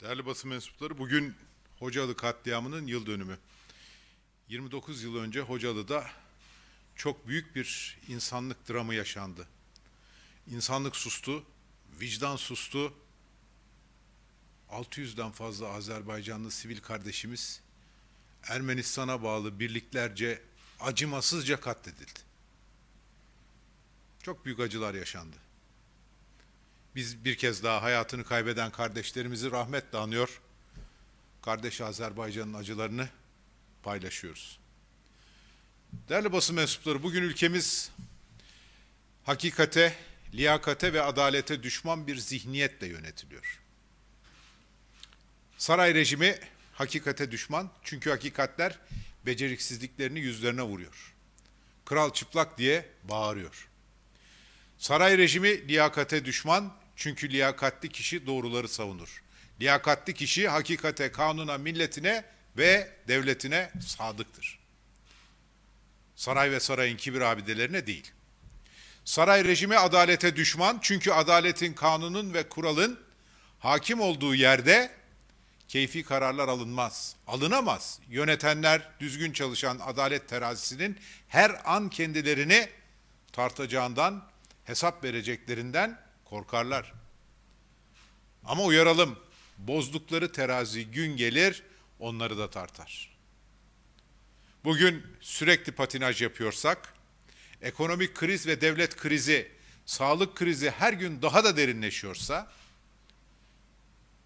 Değerli basın mensupları bugün Hocalı katliamının yıl dönümü. 29 yıl önce Hocalı'da çok büyük bir insanlık dramı yaşandı. İnsanlık sustu, vicdan sustu. 600'den fazla Azerbaycanlı sivil kardeşimiz Ermenistan'a bağlı birliklerce acımasızca katledildi. Çok büyük acılar yaşandı. Biz bir kez daha hayatını kaybeden kardeşlerimizi rahmetle anıyor. Kardeş Azerbaycan'ın acılarını paylaşıyoruz. Değerli basın mensupları bugün ülkemiz hakikate, liyakate ve adalete düşman bir zihniyetle yönetiliyor. Saray rejimi hakikate düşman çünkü hakikatler beceriksizliklerini yüzlerine vuruyor. Kral çıplak diye bağırıyor. Saray rejimi liyakate düşman çünkü liyakatli kişi doğruları savunur. Liyakatli kişi hakikate, kanuna, milletine ve devletine sadıktır. Saray ve sarayın kibir abidelerine değil. Saray rejimi adalete düşman çünkü adaletin, kanunun ve kuralın hakim olduğu yerde keyfi kararlar alınmaz, alınamaz. Yönetenler, düzgün çalışan adalet terazisinin her an kendilerini tartacağından, hesap vereceklerinden korkarlar. Ama uyaralım, bozdukları terazi gün gelir, onları da tartar. Bugün sürekli patinaj yapıyorsak, ekonomik kriz ve devlet krizi, sağlık krizi her gün daha da derinleşiyorsa,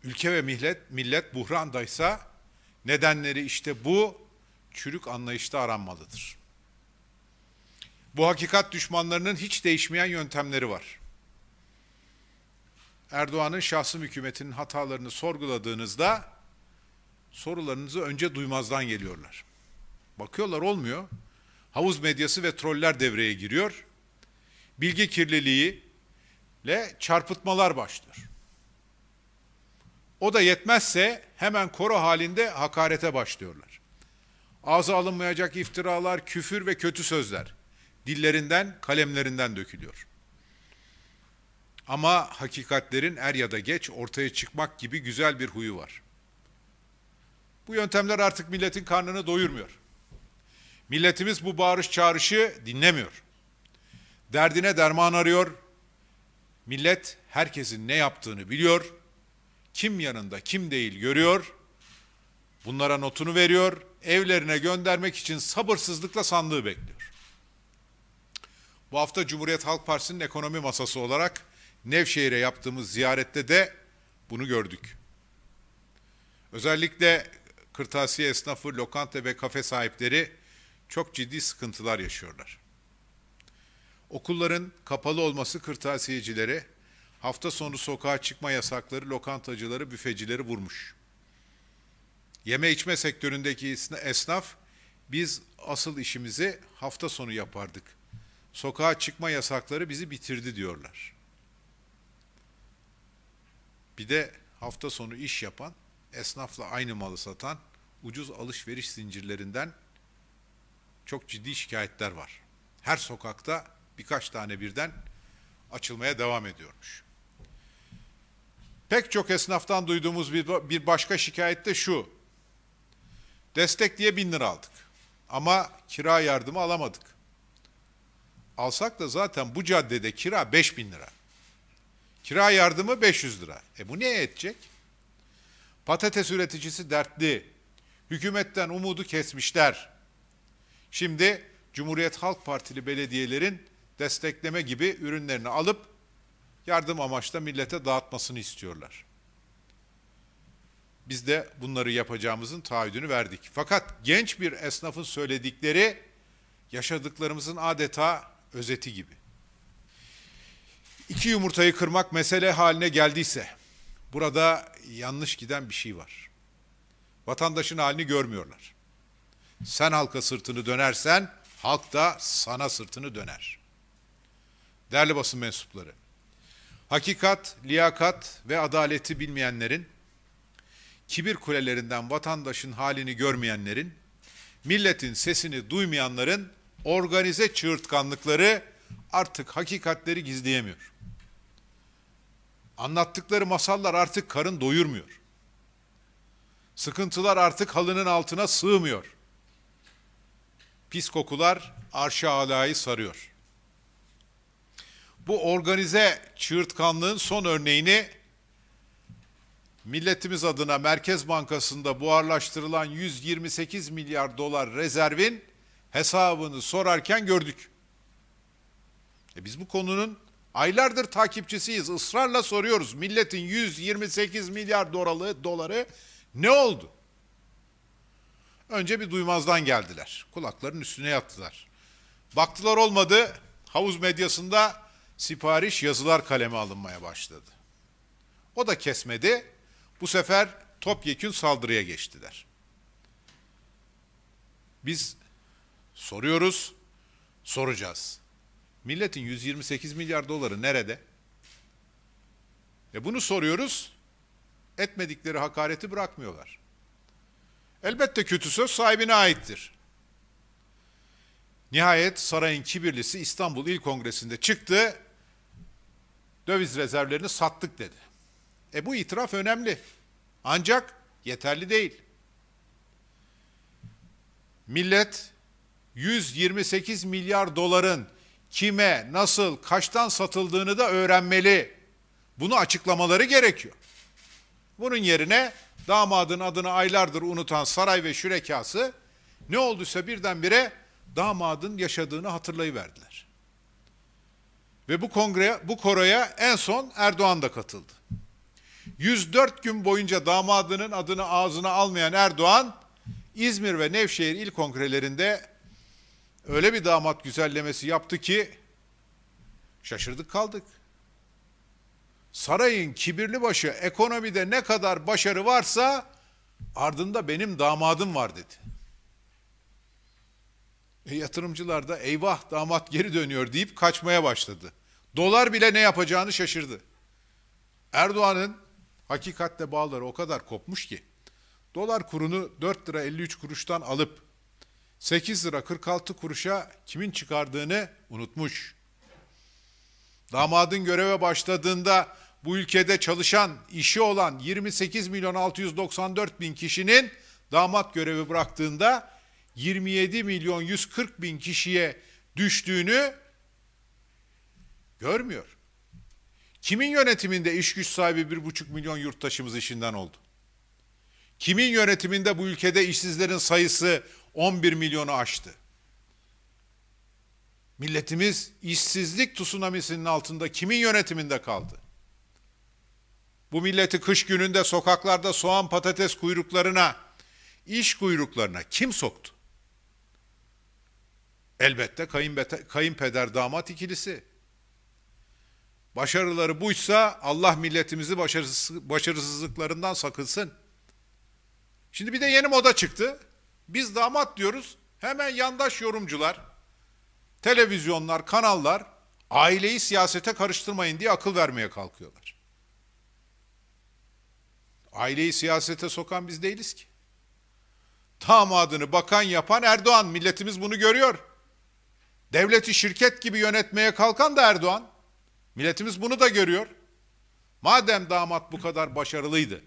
ülke ve millet, millet buhrandaysa nedenleri işte bu çürük anlayışta aranmalıdır. Bu hakikat düşmanlarının hiç değişmeyen yöntemleri var. Erdoğan'ın şahsım hükümetinin hatalarını sorguladığınızda sorularınızı önce duymazdan geliyorlar. Bakıyorlar olmuyor. Havuz medyası ve troller devreye giriyor. Bilgi kirliliği ile çarpıtmalar başlıyor. O da yetmezse hemen koro halinde hakarete başlıyorlar. Ağza alınmayacak iftiralar, küfür ve kötü sözler dillerinden, kalemlerinden dökülüyor.'' Ama hakikatlerin er ya da geç ortaya çıkmak gibi güzel bir huyu var. Bu yöntemler artık milletin karnını doyurmuyor. Milletimiz bu bağırış çağrışı dinlemiyor. Derdine derman arıyor. Millet herkesin ne yaptığını biliyor. Kim yanında kim değil görüyor. Bunlara notunu veriyor. Evlerine göndermek için sabırsızlıkla sandığı bekliyor. Bu hafta Cumhuriyet Halk Partisi'nin ekonomi masası olarak Nevşehir'e yaptığımız ziyarette de bunu gördük. Özellikle kırtasiye esnafı, lokanta ve kafe sahipleri çok ciddi sıkıntılar yaşıyorlar. Okulların kapalı olması kırtasiyecilere, hafta sonu sokağa çıkma yasakları lokantacıları, büfecileri vurmuş. Yeme içme sektöründeki esnaf, biz asıl işimizi hafta sonu yapardık. Sokağa çıkma yasakları bizi bitirdi diyorlar. Bir de hafta sonu iş yapan, esnafla aynı malı satan ucuz alışveriş zincirlerinden çok ciddi şikayetler var. Her sokakta birkaç tane birden açılmaya devam ediyormuş. Pek çok esnaftan duyduğumuz bir, başka şikayet de şu. Destek diye bin lira aldık ama kira yardımı alamadık. Alsak da zaten bu caddede kira beş bin lira. Kira yardımı 500 lira. E bu neye edecek? Patates üreticisi dertli. Hükümetten umudu kesmişler. Şimdi Cumhuriyet Halk Partili belediyelerin destekleme gibi ürünlerini alıp yardım amaçla millete dağıtmasını istiyorlar. Biz de bunları yapacağımızın taahhüdünü verdik. Fakat genç bir esnafın söyledikleri yaşadıklarımızın adeta özeti gibi. İki yumurtayı kırmak mesele haline geldiyse burada yanlış giden bir şey var. Vatandaşın halini görmüyorlar. Sen halka sırtını dönersen halk da sana sırtını döner. Değerli basın mensupları, hakikat, liyakat ve adaleti bilmeyenlerin, kibir kulelerinden vatandaşın halini görmeyenlerin, milletin sesini duymayanların organize çığırtkanlıkları artık hakikatleri gizleyemiyor. Anlattıkları masallar artık karın doyurmuyor. Sıkıntılar artık halının altına sığmıyor. Pis kokular arşa alayı sarıyor. Bu organize çığırtkanlığın son örneğini milletimiz adına Merkez Bankası'nda buharlaştırılan 128 milyar dolar rezervin hesabını sorarken gördük. E biz bu konunun Aylardır takipçisiyiz. ısrarla soruyoruz. Milletin 128 milyar doları, doları ne oldu? Önce bir duymazdan geldiler. Kulakların üstüne yattılar. Baktılar olmadı. Havuz medyasında sipariş yazılar kaleme alınmaya başladı. O da kesmedi. Bu sefer topyekün saldırıya geçtiler. Biz soruyoruz, soracağız. Milletin 128 milyar doları nerede? E bunu soruyoruz. Etmedikleri hakareti bırakmıyorlar. Elbette kötü söz sahibine aittir. Nihayet sarayın kibirlisi İstanbul İl Kongresi'nde çıktı. Döviz rezervlerini sattık dedi. E bu itiraf önemli. Ancak yeterli değil. Millet 128 milyar doların kime, nasıl, kaçtan satıldığını da öğrenmeli. Bunu açıklamaları gerekiyor. Bunun yerine damadın adını aylardır unutan saray ve şürekası ne olduysa birdenbire damadın yaşadığını hatırlayıverdiler. Ve bu kongre, bu koroya en son Erdoğan da katıldı. 104 gün boyunca damadının adını ağzına almayan Erdoğan İzmir ve Nevşehir il kongrelerinde öyle bir damat güzellemesi yaptı ki şaşırdık kaldık. Sarayın kibirli başı ekonomide ne kadar başarı varsa ardında benim damadım var dedi. E yatırımcılar da eyvah damat geri dönüyor deyip kaçmaya başladı. Dolar bile ne yapacağını şaşırdı. Erdoğan'ın hakikatle bağları o kadar kopmuş ki dolar kurunu 4 lira 53 kuruştan alıp 8 lira 46 kuruşa kimin çıkardığını unutmuş. Damadın göreve başladığında bu ülkede çalışan, işi olan 28 milyon 694 bin kişinin damat görevi bıraktığında 27 milyon 140 bin kişiye düştüğünü görmüyor. Kimin yönetiminde iş güç sahibi buçuk milyon yurttaşımız işinden oldu? Kimin yönetiminde bu ülkede işsizlerin sayısı 11 milyonu aştı. Milletimiz işsizlik tsunamisinin altında kimin yönetiminde kaldı? Bu milleti kış gününde sokaklarda soğan patates kuyruklarına, iş kuyruklarına kim soktu? Elbette kayınpeder damat ikilisi. Başarıları buysa Allah milletimizi başarısızlıklarından sakınsın. Şimdi bir de yeni moda çıktı. Biz damat diyoruz. Hemen yandaş yorumcular, televizyonlar, kanallar aileyi siyasete karıştırmayın diye akıl vermeye kalkıyorlar. Aileyi siyasete sokan biz değiliz ki. Damadını bakan yapan Erdoğan. Milletimiz bunu görüyor. Devleti şirket gibi yönetmeye kalkan da Erdoğan. Milletimiz bunu da görüyor. Madem damat bu kadar başarılıydı,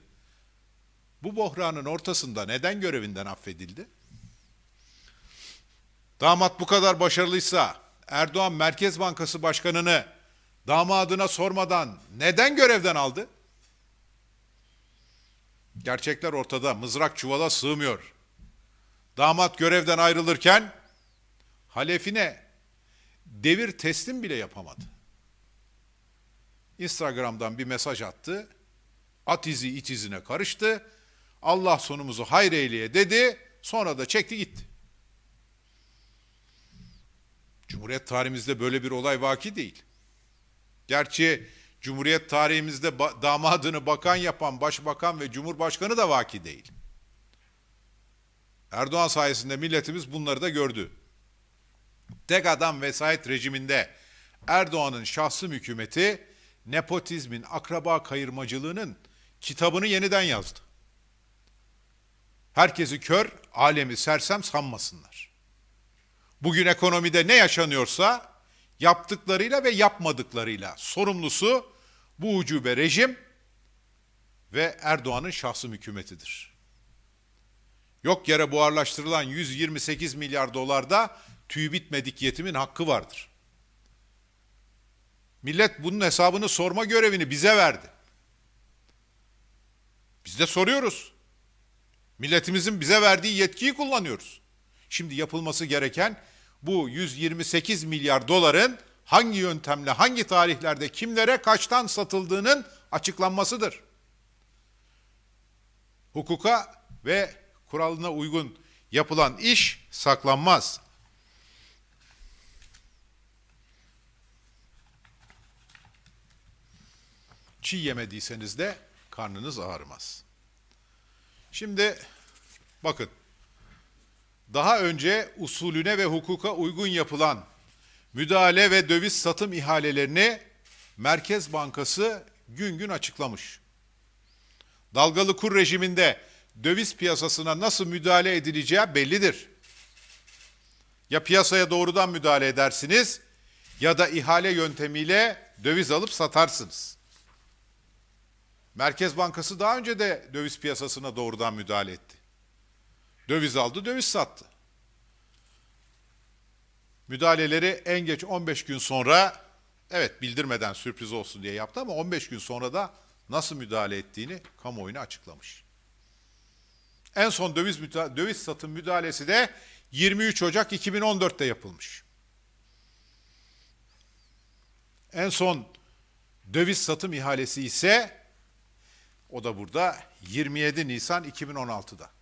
bu bohranın ortasında neden görevinden affedildi? Damat bu kadar başarılıysa Erdoğan Merkez Bankası Başkanı'nı damadına sormadan neden görevden aldı? Gerçekler ortada. Mızrak çuvala sığmıyor. Damat görevden ayrılırken halefine devir teslim bile yapamadı. Instagram'dan bir mesaj attı. At izi it izine karıştı. Allah sonumuzu hayreyleye dedi. Sonra da çekti gitti. Cumhuriyet tarihimizde böyle bir olay vaki değil. Gerçi Cumhuriyet tarihimizde ba- damadını bakan yapan başbakan ve cumhurbaşkanı da vaki değil. Erdoğan sayesinde milletimiz bunları da gördü. Tek adam vesayet rejiminde Erdoğan'ın şahsım hükümeti nepotizmin, akraba kayırmacılığının kitabını yeniden yazdı. Herkesi kör, alemi sersem sanmasınlar. Bugün ekonomide ne yaşanıyorsa yaptıklarıyla ve yapmadıklarıyla sorumlusu bu ucube rejim ve Erdoğan'ın şahsım hükümetidir. Yok yere buharlaştırılan 128 milyar dolarda tüy bitmedik yetimin hakkı vardır. Millet bunun hesabını sorma görevini bize verdi. Biz de soruyoruz. Milletimizin bize verdiği yetkiyi kullanıyoruz. Şimdi yapılması gereken bu 128 milyar doların hangi yöntemle, hangi tarihlerde, kimlere, kaçtan satıldığının açıklanmasıdır. Hukuka ve kuralına uygun yapılan iş saklanmaz. Çiğ yemediyseniz de karnınız ağrımaz. Şimdi bakın daha önce usulüne ve hukuka uygun yapılan müdahale ve döviz satım ihalelerini Merkez Bankası gün gün açıklamış. Dalgalı kur rejiminde döviz piyasasına nasıl müdahale edileceği bellidir. Ya piyasaya doğrudan müdahale edersiniz ya da ihale yöntemiyle döviz alıp satarsınız. Merkez Bankası daha önce de döviz piyasasına doğrudan müdahale etti. Döviz aldı, döviz sattı. Müdahaleleri en geç 15 gün sonra, evet bildirmeden sürpriz olsun diye yaptı ama 15 gün sonra da nasıl müdahale ettiğini kamuoyuna açıklamış. En son döviz, döviz satın müdahalesi de 23 Ocak 2014'te yapılmış. En son döviz satım ihalesi ise o da burada 27 Nisan 2016'da.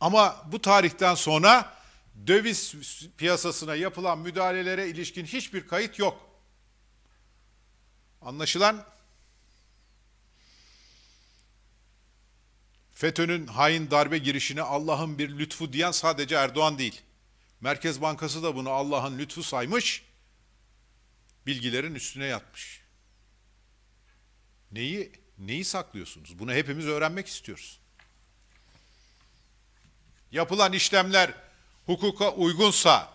Ama bu tarihten sonra döviz piyasasına yapılan müdahalelere ilişkin hiçbir kayıt yok. Anlaşılan FETÖ'nün hain darbe girişini Allah'ın bir lütfu diyen sadece Erdoğan değil. Merkez Bankası da bunu Allah'ın lütfu saymış, bilgilerin üstüne yatmış. Neyi neyi saklıyorsunuz? Bunu hepimiz öğrenmek istiyoruz yapılan işlemler hukuka uygunsa,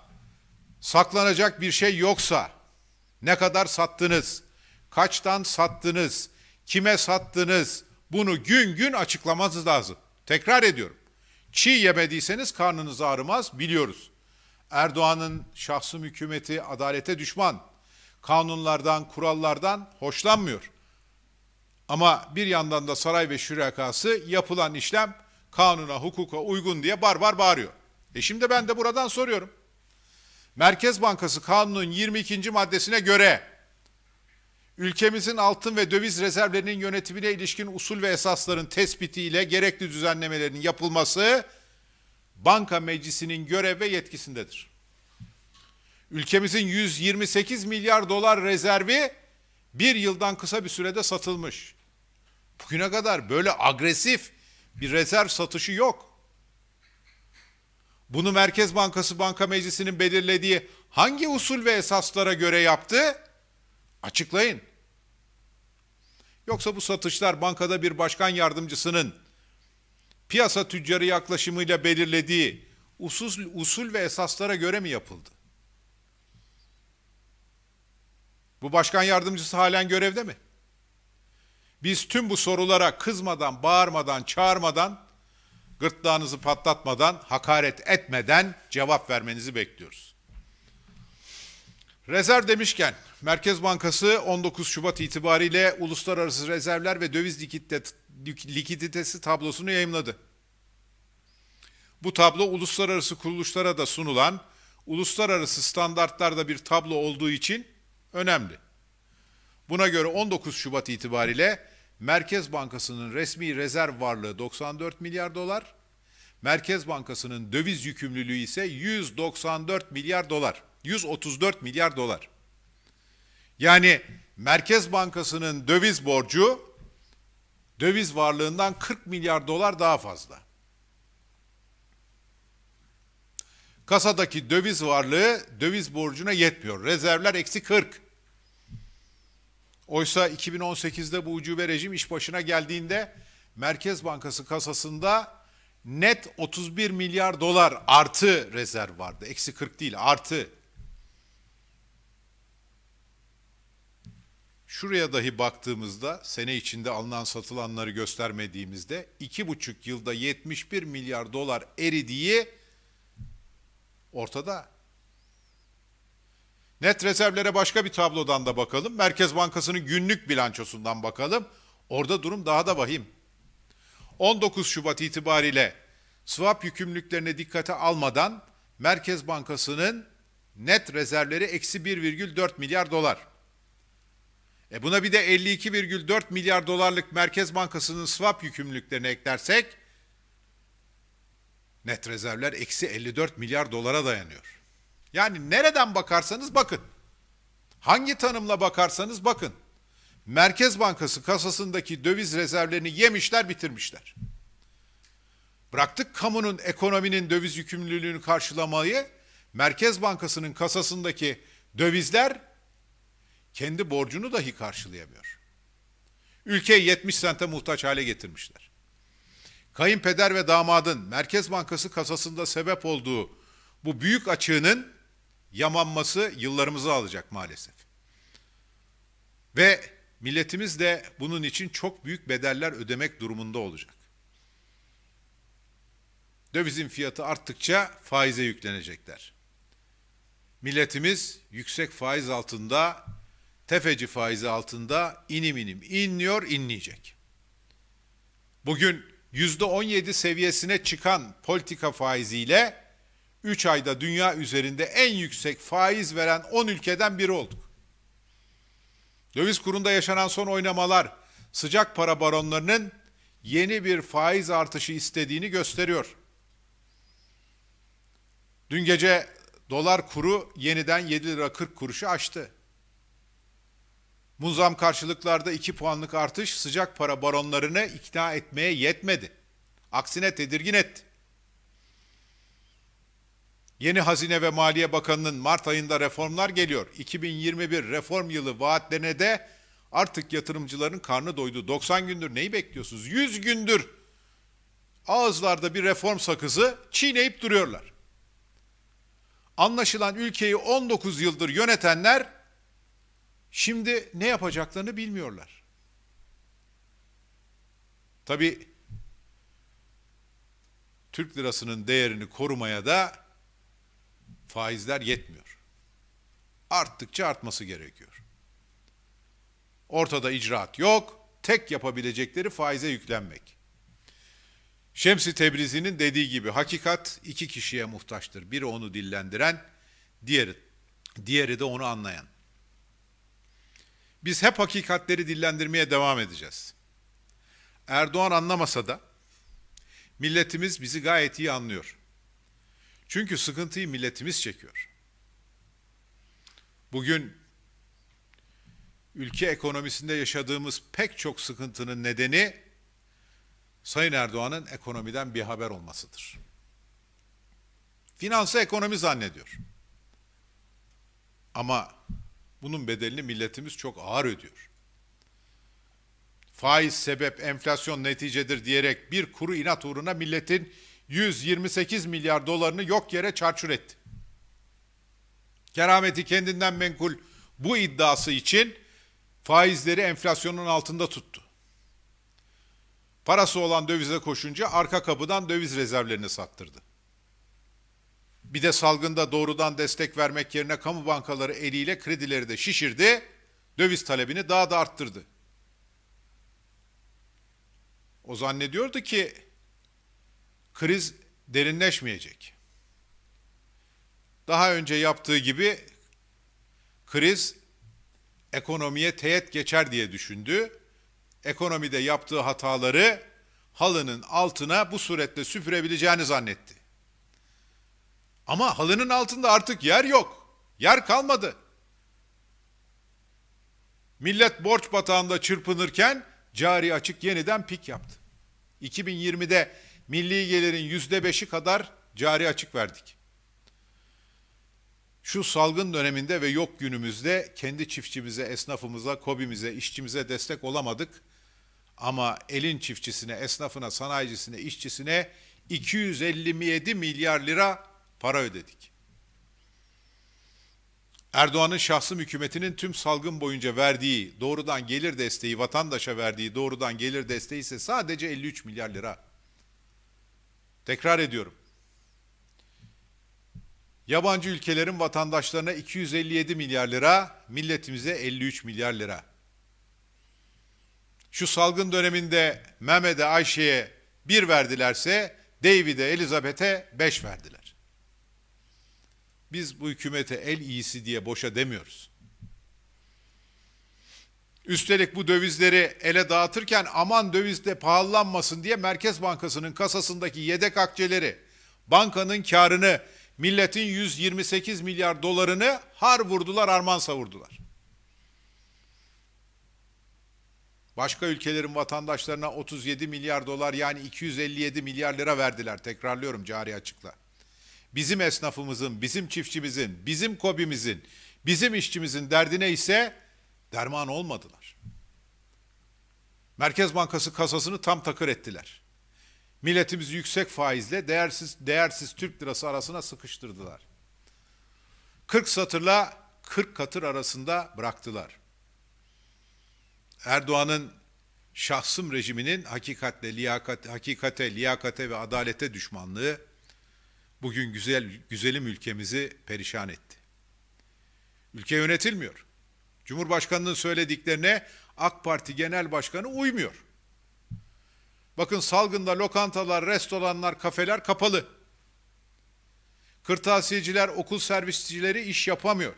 saklanacak bir şey yoksa, ne kadar sattınız, kaçtan sattınız, kime sattınız bunu gün gün açıklamanız lazım. Tekrar ediyorum. Çiğ yemediyseniz karnınız ağrımaz biliyoruz. Erdoğan'ın şahsım hükümeti adalete düşman. Kanunlardan, kurallardan hoşlanmıyor. Ama bir yandan da saray ve şürekası yapılan işlem kanuna, hukuka uygun diye bar bar bağırıyor. E şimdi ben de buradan soruyorum. Merkez Bankası Kanunun 22. maddesine göre ülkemizin altın ve döviz rezervlerinin yönetimine ilişkin usul ve esasların tespitiyle gerekli düzenlemelerin yapılması banka meclisinin görev ve yetkisindedir. Ülkemizin 128 milyar dolar rezervi bir yıldan kısa bir sürede satılmış. Bugüne kadar böyle agresif bir rezerv satışı yok. Bunu Merkez Bankası Banka Meclisi'nin belirlediği hangi usul ve esaslara göre yaptı? Açıklayın. Yoksa bu satışlar bankada bir başkan yardımcısının piyasa tüccarı yaklaşımıyla belirlediği usul, usul ve esaslara göre mi yapıldı? Bu başkan yardımcısı halen görevde mi? Biz tüm bu sorulara kızmadan, bağırmadan, çağırmadan, gırtlağınızı patlatmadan, hakaret etmeden cevap vermenizi bekliyoruz. Rezerv demişken Merkez Bankası 19 Şubat itibariyle uluslararası rezervler ve döviz likiditesi tablosunu yayımladı. Bu tablo uluslararası kuruluşlara da sunulan uluslararası standartlarda bir tablo olduğu için önemli. Buna göre 19 Şubat itibariyle Merkez Bankası'nın resmi rezerv varlığı 94 milyar dolar, Merkez Bankası'nın döviz yükümlülüğü ise 194 milyar dolar. 134 milyar dolar. Yani Merkez Bankası'nın döviz borcu döviz varlığından 40 milyar dolar daha fazla. Kasadaki döviz varlığı döviz borcuna yetmiyor. Rezervler eksi 40. Oysa 2018'de bu ucube rejim iş başına geldiğinde Merkez Bankası kasasında net 31 milyar dolar artı rezerv vardı. Eksi 40 değil artı. Şuraya dahi baktığımızda sene içinde alınan satılanları göstermediğimizde iki buçuk yılda 71 milyar dolar eridiği ortada. Net rezervlere başka bir tablodan da bakalım. Merkez Bankası'nın günlük bilançosundan bakalım. Orada durum daha da vahim. 19 Şubat itibariyle swap yükümlülüklerine dikkate almadan Merkez Bankası'nın net rezervleri eksi 1,4 milyar dolar. E buna bir de 52,4 milyar dolarlık Merkez Bankası'nın swap yükümlülüklerini eklersek net rezervler eksi 54 milyar dolara dayanıyor. Yani nereden bakarsanız bakın. Hangi tanımla bakarsanız bakın. Merkez Bankası kasasındaki döviz rezervlerini yemişler, bitirmişler. Bıraktık kamunun, ekonominin döviz yükümlülüğünü karşılamayı, Merkez Bankası'nın kasasındaki dövizler kendi borcunu dahi karşılayamıyor. Ülkeyi 70 sente muhtaç hale getirmişler. Kayınpeder ve damadın Merkez Bankası kasasında sebep olduğu bu büyük açığının yamanması yıllarımızı alacak maalesef. Ve milletimiz de bunun için çok büyük bedeller ödemek durumunda olacak. Dövizin fiyatı arttıkça faize yüklenecekler. Milletimiz yüksek faiz altında, tefeci faizi altında inim inim inliyor, inleyecek. Bugün yüzde on yedi seviyesine çıkan politika faiziyle 3 ayda dünya üzerinde en yüksek faiz veren 10 ülkeden biri olduk. Döviz kurunda yaşanan son oynamalar sıcak para baronlarının yeni bir faiz artışı istediğini gösteriyor. Dün gece dolar kuru yeniden 7 lira 40 kuruşu aştı. Muzam karşılıklarda 2 puanlık artış sıcak para baronlarını ikna etmeye yetmedi. Aksine tedirgin etti. Yeni Hazine ve Maliye Bakanı'nın Mart ayında reformlar geliyor. 2021 reform yılı vaatlerine de artık yatırımcıların karnı doydu. 90 gündür neyi bekliyorsunuz? 100 gündür ağızlarda bir reform sakızı çiğneyip duruyorlar. Anlaşılan ülkeyi 19 yıldır yönetenler şimdi ne yapacaklarını bilmiyorlar. Tabi Türk lirasının değerini korumaya da faizler yetmiyor. Arttıkça artması gerekiyor. Ortada icraat yok, tek yapabilecekleri faize yüklenmek. Şemsi Tebrizi'nin dediği gibi hakikat iki kişiye muhtaçtır. Biri onu dillendiren, diğeri, diğeri de onu anlayan. Biz hep hakikatleri dillendirmeye devam edeceğiz. Erdoğan anlamasa da milletimiz bizi gayet iyi anlıyor. Çünkü sıkıntıyı milletimiz çekiyor. Bugün ülke ekonomisinde yaşadığımız pek çok sıkıntının nedeni Sayın Erdoğan'ın ekonomiden bir haber olmasıdır. Finansı ekonomi zannediyor. Ama bunun bedelini milletimiz çok ağır ödüyor. Faiz sebep enflasyon neticedir diyerek bir kuru inat uğruna milletin 128 milyar dolarını yok yere çarçur etti. Kerameti kendinden menkul bu iddiası için faizleri enflasyonun altında tuttu. Parası olan dövize koşunca arka kapıdan döviz rezervlerini sattırdı. Bir de salgında doğrudan destek vermek yerine kamu bankaları eliyle kredileri de şişirdi, döviz talebini daha da arttırdı. O zannediyordu ki kriz derinleşmeyecek. Daha önce yaptığı gibi kriz ekonomiye teğet geçer diye düşündü. Ekonomide yaptığı hataları halının altına bu suretle süpürebileceğini zannetti. Ama halının altında artık yer yok. Yer kalmadı. Millet borç batağında çırpınırken cari açık yeniden pik yaptı. 2020'de milli gelirin yüzde beşi kadar cari açık verdik. Şu salgın döneminde ve yok günümüzde kendi çiftçimize, esnafımıza, kobimize, işçimize destek olamadık. Ama elin çiftçisine, esnafına, sanayicisine, işçisine 257 milyar lira para ödedik. Erdoğan'ın şahsım hükümetinin tüm salgın boyunca verdiği doğrudan gelir desteği, vatandaşa verdiği doğrudan gelir desteği ise sadece 53 milyar lira. Tekrar ediyorum. Yabancı ülkelerin vatandaşlarına 257 milyar lira, milletimize 53 milyar lira. Şu salgın döneminde Mehmet'e, Ayşe'ye bir verdilerse David'e, Elizabeth'e beş verdiler. Biz bu hükümete el iyisi diye boşa demiyoruz. Üstelik bu dövizleri ele dağıtırken aman döviz de pahalanmasın diye Merkez Bankası'nın kasasındaki yedek akçeleri, bankanın karını, milletin 128 milyar dolarını har vurdular, arman savurdular. Başka ülkelerin vatandaşlarına 37 milyar dolar yani 257 milyar lira verdiler. Tekrarlıyorum cari açıkla. Bizim esnafımızın, bizim çiftçimizin, bizim kobimizin, bizim işçimizin derdine ise Derman olmadılar. Merkez Bankası kasasını tam takır ettiler. Milletimizi yüksek faizle değersiz değersiz Türk lirası arasına sıkıştırdılar. 40 satırla 40 katır arasında bıraktılar. Erdoğan'ın şahsım rejiminin hakikatle liyakat hakikate, liyakate ve adalete düşmanlığı bugün güzel güzelim ülkemizi perişan etti. Ülke yönetilmiyor. Cumhurbaşkanının söylediklerine AK Parti Genel Başkanı uymuyor. Bakın salgında lokantalar, restoranlar, kafeler kapalı. Kırtasiyeciler, okul servisçileri iş yapamıyor.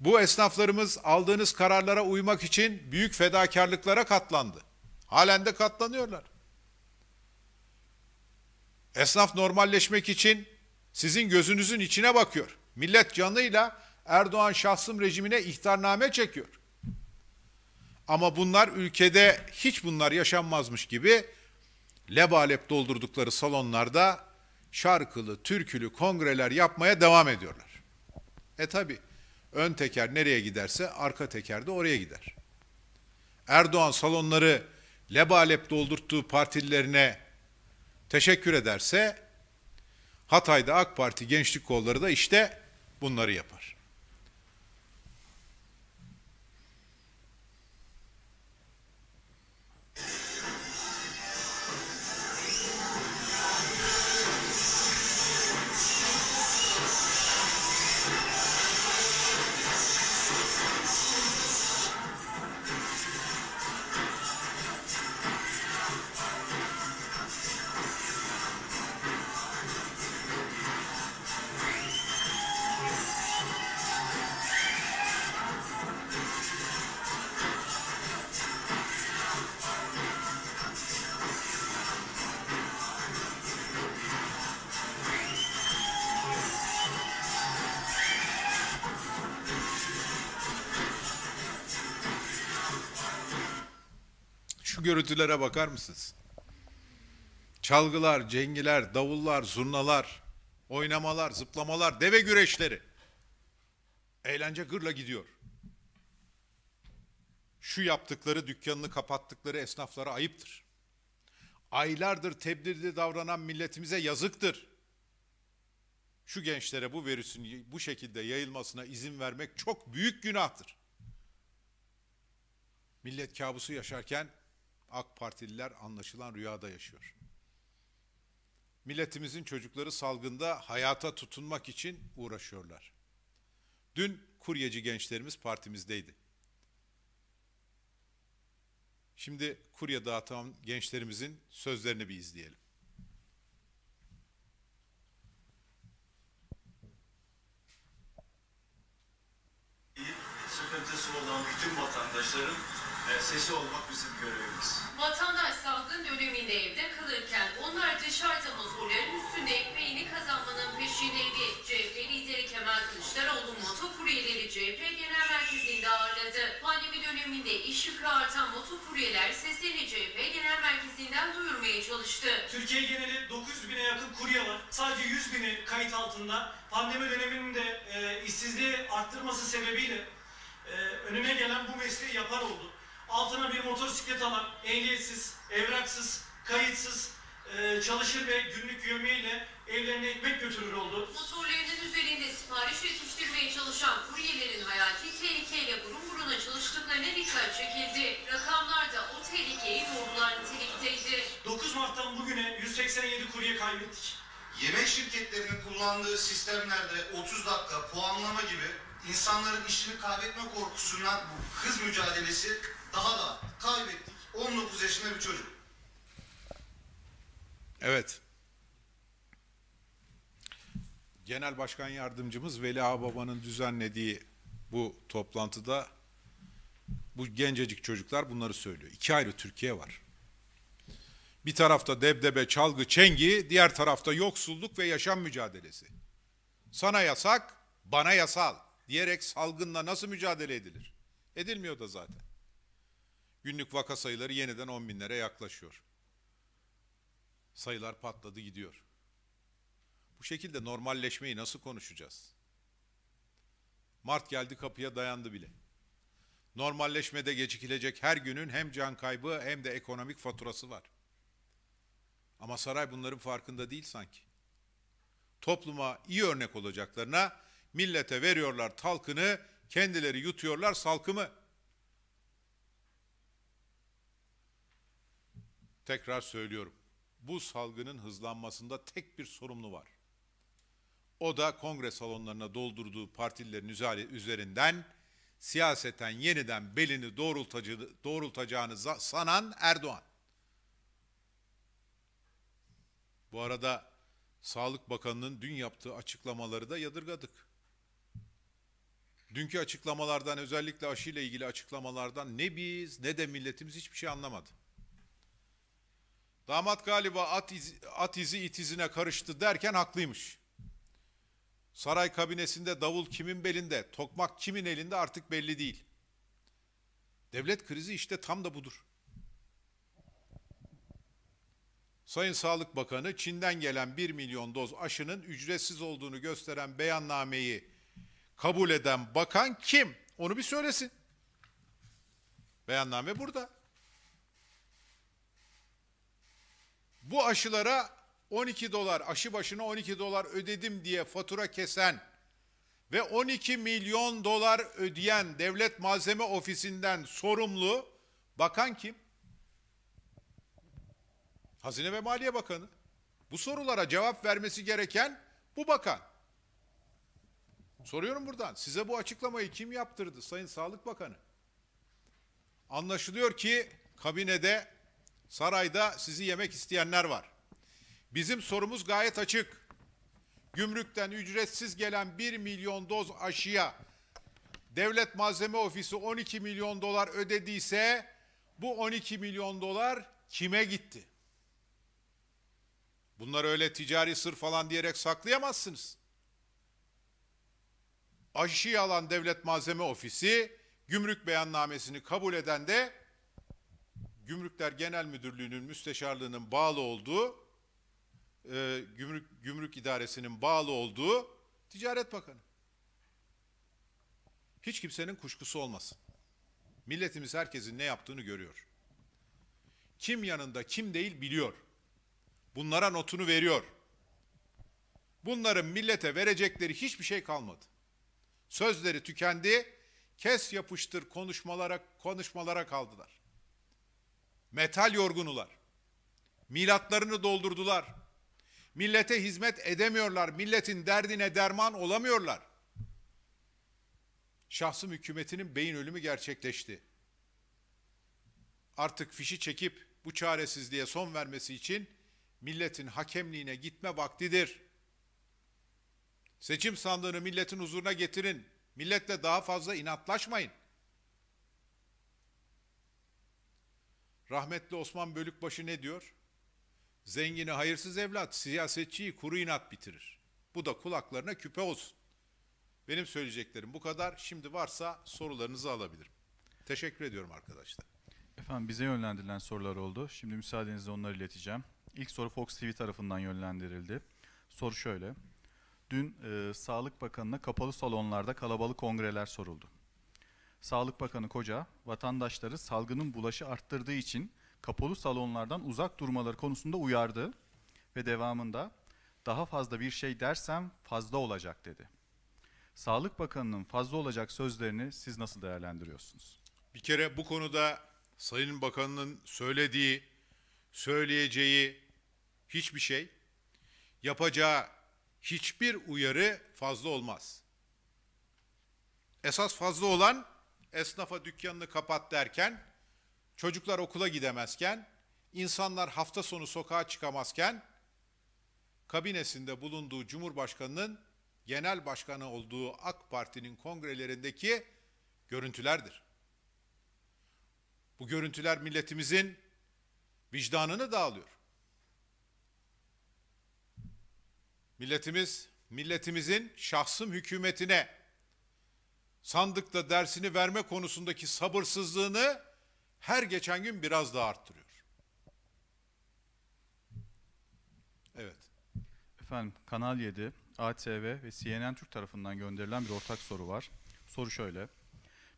Bu esnaflarımız aldığınız kararlara uymak için büyük fedakarlıklara katlandı. Halen de katlanıyorlar. Esnaf normalleşmek için sizin gözünüzün içine bakıyor. Millet canıyla Erdoğan şahsım rejimine ihtarname çekiyor. Ama bunlar ülkede hiç bunlar yaşanmazmış gibi lebalep doldurdukları salonlarda şarkılı, türkülü kongreler yapmaya devam ediyorlar. E tabi ön teker nereye giderse arka teker de oraya gider. Erdoğan salonları lebalep doldurttuğu partililerine teşekkür ederse Hatay'da AK Parti gençlik kolları da işte bunları yapar. görüntülere bakar mısınız? Çalgılar, cengiler, davullar, zurnalar, oynamalar, zıplamalar, deve güreşleri. Eğlence gırla gidiyor. Şu yaptıkları, dükkanını kapattıkları esnaflara ayıptır. Aylardır tebliğde davranan milletimize yazıktır. Şu gençlere bu virüsün bu şekilde yayılmasına izin vermek çok büyük günahtır. Millet kabusu yaşarken AK Partililer anlaşılan rüyada yaşıyor. Milletimizin çocukları salgında hayata tutunmak için uğraşıyorlar. Dün kuryeci gençlerimiz partimizdeydi. Şimdi kurye dağıtan gençlerimizin sözlerini bir izleyelim. Sıkıntısı olan bütün vatandaşların ee, sesi olmak bizim görevimiz. Vatandaş salgın döneminde evde kalırken onlar dışarıda motorların üstünde ekmeğini kazanmanın peşindeydi. CHP lideri Kemal Kılıçdaroğlu motokuryeleri CHP Genel Merkezi'nde ağırladı. Pandemi döneminde iş yükü artan motokuryeler seslerini CHP Genel Merkezi'nden duyurmaya çalıştı. Türkiye geneli 900 bine yakın kurye var. Sadece 100 bini kayıt altında. Pandemi döneminde e, işsizliği arttırması sebebiyle e, önüne gelen bu mesleği yapar oldu altına bir motosiklet alan, ehliyetsiz, evraksız, kayıtsız e, çalışır ve günlük yövmeyle evlerine ekmek götürür oldu. Motorlarının üzerinde sipariş yetiştirmeye çalışan kuryelerin hayati tehlikeyle burun buruna çalıştıklarına dikkat çekildi. Rakamlar da o tehlikeyi doğrular nitelikteydi. 9 Mart'tan bugüne 187 kurye kaybettik. Yemek şirketlerinin kullandığı sistemlerde 30 dakika puanlama gibi insanların işini kaybetme korkusundan bu kız mücadelesi daha da kaybettik. 19 yaşında bir çocuk. Evet. Genel Başkan Yardımcımız Veli Ağbaba'nın düzenlediği bu toplantıda bu gencecik çocuklar bunları söylüyor. İki ayrı Türkiye var. Bir tarafta debdebe, çalgı, çengi, diğer tarafta yoksulluk ve yaşam mücadelesi. Sana yasak, bana yasal diyerek salgınla nasıl mücadele edilir? Edilmiyor da zaten. Günlük vaka sayıları yeniden 10 binlere yaklaşıyor. Sayılar patladı gidiyor. Bu şekilde normalleşmeyi nasıl konuşacağız? Mart geldi kapıya dayandı bile. Normalleşmede gecikilecek her günün hem can kaybı hem de ekonomik faturası var. Ama saray bunların farkında değil sanki. Topluma iyi örnek olacaklarına millete veriyorlar talkını, kendileri yutuyorlar salkımı. Tekrar söylüyorum. Bu salgının hızlanmasında tek bir sorumlu var. O da kongre salonlarına doldurduğu partilerin üzerinden siyaseten yeniden belini doğrultacı, doğrultacağını sanan Erdoğan. Bu arada Sağlık Bakanı'nın dün yaptığı açıklamaları da yadırgadık. Dünkü açıklamalardan özellikle aşıyla ilgili açıklamalardan ne biz ne de milletimiz hiçbir şey anlamadı. Damat galiba at, izi, at izi itizine karıştı derken haklıymış. Saray kabinesinde davul kimin belinde, tokmak kimin elinde artık belli değil. Devlet krizi işte tam da budur. Sayın Sağlık Bakanı Çin'den gelen 1 milyon doz aşının ücretsiz olduğunu gösteren beyannameyi kabul eden bakan kim? Onu bir söylesin. Beyanname burada. Bu aşılara 12 dolar, aşı başına 12 dolar ödedim diye fatura kesen ve 12 milyon dolar ödeyen devlet malzeme ofisinden sorumlu bakan kim? Hazine ve Maliye Bakanı. Bu sorulara cevap vermesi gereken bu bakan. Soruyorum buradan. Size bu açıklamayı kim yaptırdı Sayın Sağlık Bakanı? Anlaşılıyor ki kabinede, sarayda sizi yemek isteyenler var. Bizim sorumuz gayet açık. Gümrükten ücretsiz gelen 1 milyon doz aşıya Devlet Malzeme Ofisi 12 milyon dolar ödediyse bu 12 milyon dolar kime gitti? Bunlar öyle ticari sır falan diyerek saklayamazsınız aşıyı alan devlet malzeme ofisi gümrük beyannamesini kabul eden de Gümrükler Genel Müdürlüğü'nün müsteşarlığının bağlı olduğu e, gümrük, gümrük idaresinin bağlı olduğu Ticaret Bakanı. Hiç kimsenin kuşkusu olmasın. Milletimiz herkesin ne yaptığını görüyor. Kim yanında kim değil biliyor. Bunlara notunu veriyor. Bunların millete verecekleri hiçbir şey kalmadı. Sözleri tükendi. Kes yapıştır konuşmalara konuşmalara kaldılar. Metal yorgunular. Milatlarını doldurdular. Millete hizmet edemiyorlar. Milletin derdine derman olamıyorlar. Şahsım hükümetinin beyin ölümü gerçekleşti. Artık fişi çekip bu çaresizliğe son vermesi için milletin hakemliğine gitme vaktidir. Seçim sandığını milletin huzuruna getirin. Milletle daha fazla inatlaşmayın. Rahmetli Osman Bölükbaşı ne diyor? Zengini hayırsız evlat, siyasetçiyi kuru inat bitirir. Bu da kulaklarına küpe olsun. Benim söyleyeceklerim bu kadar. Şimdi varsa sorularınızı alabilirim. Teşekkür ediyorum arkadaşlar. Efendim bize yönlendirilen sorular oldu. Şimdi müsaadenizle onları ileteceğim. İlk soru Fox TV tarafından yönlendirildi. Soru şöyle. Dün e, Sağlık Bakanı'na kapalı salonlarda kalabalık kongreler soruldu. Sağlık Bakanı Koca, vatandaşları salgının bulaşı arttırdığı için kapalı salonlardan uzak durmaları konusunda uyardı ve devamında daha fazla bir şey dersem fazla olacak dedi. Sağlık Bakanı'nın fazla olacak sözlerini siz nasıl değerlendiriyorsunuz? Bir kere bu konuda Sayın Bakan'ın söylediği, söyleyeceği hiçbir şey, yapacağı hiçbir uyarı fazla olmaz. Esas fazla olan esnafa dükkanını kapat derken, çocuklar okula gidemezken, insanlar hafta sonu sokağa çıkamazken, kabinesinde bulunduğu Cumhurbaşkanı'nın genel başkanı olduğu AK Parti'nin kongrelerindeki görüntülerdir. Bu görüntüler milletimizin vicdanını dağılıyor. Milletimiz, milletimizin şahsım hükümetine sandıkta dersini verme konusundaki sabırsızlığını her geçen gün biraz daha arttırıyor. Evet. Efendim Kanal 7, ATV ve CNN Türk tarafından gönderilen bir ortak soru var. Soru şöyle.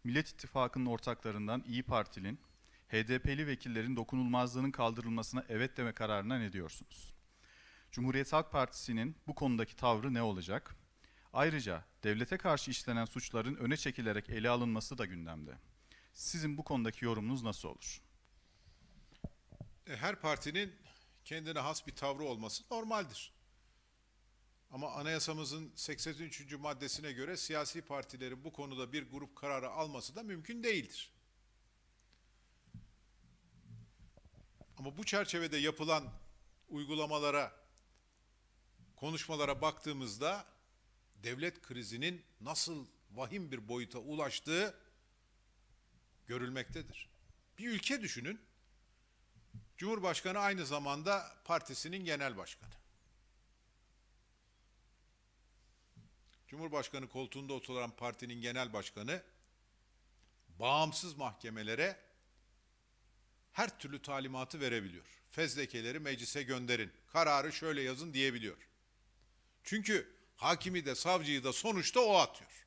Millet İttifakı'nın ortaklarından İyi Parti'nin HDP'li vekillerin dokunulmazlığının kaldırılmasına evet deme kararına ne diyorsunuz? Cumhuriyet Halk Partisi'nin bu konudaki tavrı ne olacak? Ayrıca devlete karşı işlenen suçların öne çekilerek ele alınması da gündemde. Sizin bu konudaki yorumunuz nasıl olur? E, her partinin kendine has bir tavrı olması normaldir. Ama anayasamızın 83. maddesine göre siyasi partilerin bu konuda bir grup kararı alması da mümkün değildir. Ama bu çerçevede yapılan uygulamalara konuşmalara baktığımızda devlet krizinin nasıl vahim bir boyuta ulaştığı görülmektedir. Bir ülke düşünün. Cumhurbaşkanı aynı zamanda partisinin genel başkanı. Cumhurbaşkanı koltuğunda oturan partinin genel başkanı bağımsız mahkemelere her türlü talimatı verebiliyor. Fezlekeleri meclise gönderin, kararı şöyle yazın diyebiliyor. Çünkü hakimi de savcıyı da sonuçta o atıyor.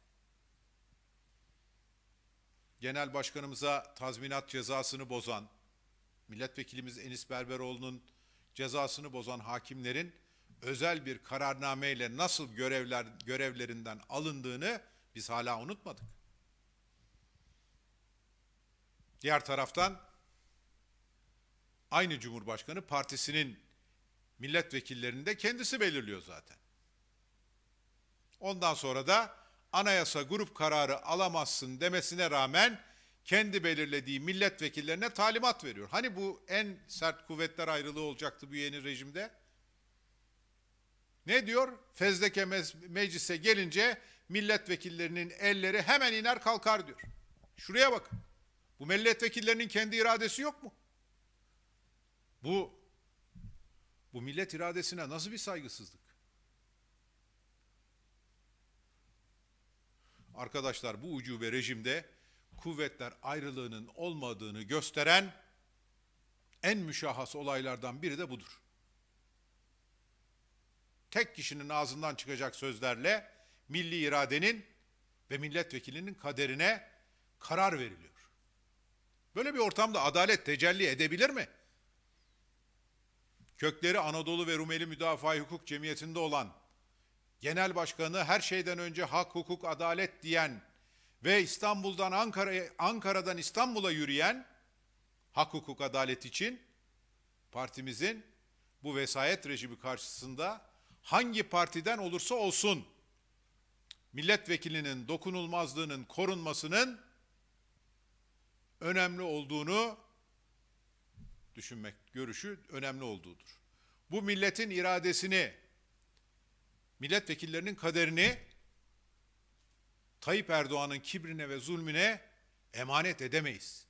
Genel başkanımıza tazminat cezasını bozan, milletvekilimiz Enis Berberoğlu'nun cezasını bozan hakimlerin özel bir kararnameyle nasıl görevler görevlerinden alındığını biz hala unutmadık. Diğer taraftan aynı Cumhurbaşkanı partisinin milletvekillerini de kendisi belirliyor zaten. Ondan sonra da anayasa grup kararı alamazsın demesine rağmen kendi belirlediği milletvekillerine talimat veriyor. Hani bu en sert kuvvetler ayrılığı olacaktı bu yeni rejimde? Ne diyor? Fezleke meclise gelince milletvekillerinin elleri hemen iner kalkar diyor. Şuraya bakın. Bu milletvekillerinin kendi iradesi yok mu? Bu bu millet iradesine nasıl bir saygısızlık? Arkadaşlar bu ucube rejimde kuvvetler ayrılığının olmadığını gösteren en müşahhas olaylardan biri de budur. Tek kişinin ağzından çıkacak sözlerle milli iradenin ve milletvekilinin kaderine karar veriliyor. Böyle bir ortamda adalet tecelli edebilir mi? Kökleri Anadolu ve Rumeli Müdafaa Hukuk Cemiyeti'nde olan genel başkanı her şeyden önce hak, hukuk, adalet diyen ve İstanbul'dan Ankara, Ankara'dan İstanbul'a yürüyen hak, hukuk, adalet için partimizin bu vesayet rejimi karşısında hangi partiden olursa olsun milletvekilinin dokunulmazlığının korunmasının önemli olduğunu düşünmek görüşü önemli olduğudur. Bu milletin iradesini milletvekillerinin kaderini Tayyip Erdoğan'ın kibrine ve zulmüne emanet edemeyiz.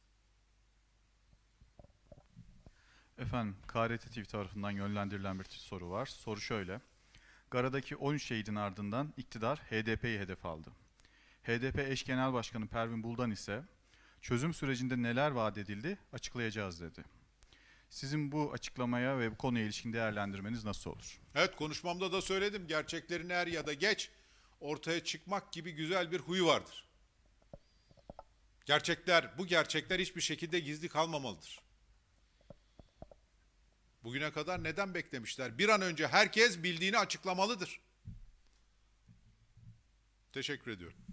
Efendim KRT TV tarafından yönlendirilen bir soru var. Soru şöyle. Gara'daki 13 şehidin ardından iktidar HDP'yi hedef aldı. HDP eş genel başkanı Pervin Buldan ise çözüm sürecinde neler vaat edildi açıklayacağız dedi. Sizin bu açıklamaya ve bu konuya ilişkin değerlendirmeniz nasıl olur? Evet konuşmamda da söyledim. Gerçeklerin er ya da geç ortaya çıkmak gibi güzel bir huyu vardır. Gerçekler, bu gerçekler hiçbir şekilde gizli kalmamalıdır. Bugüne kadar neden beklemişler? Bir an önce herkes bildiğini açıklamalıdır. Teşekkür ediyorum.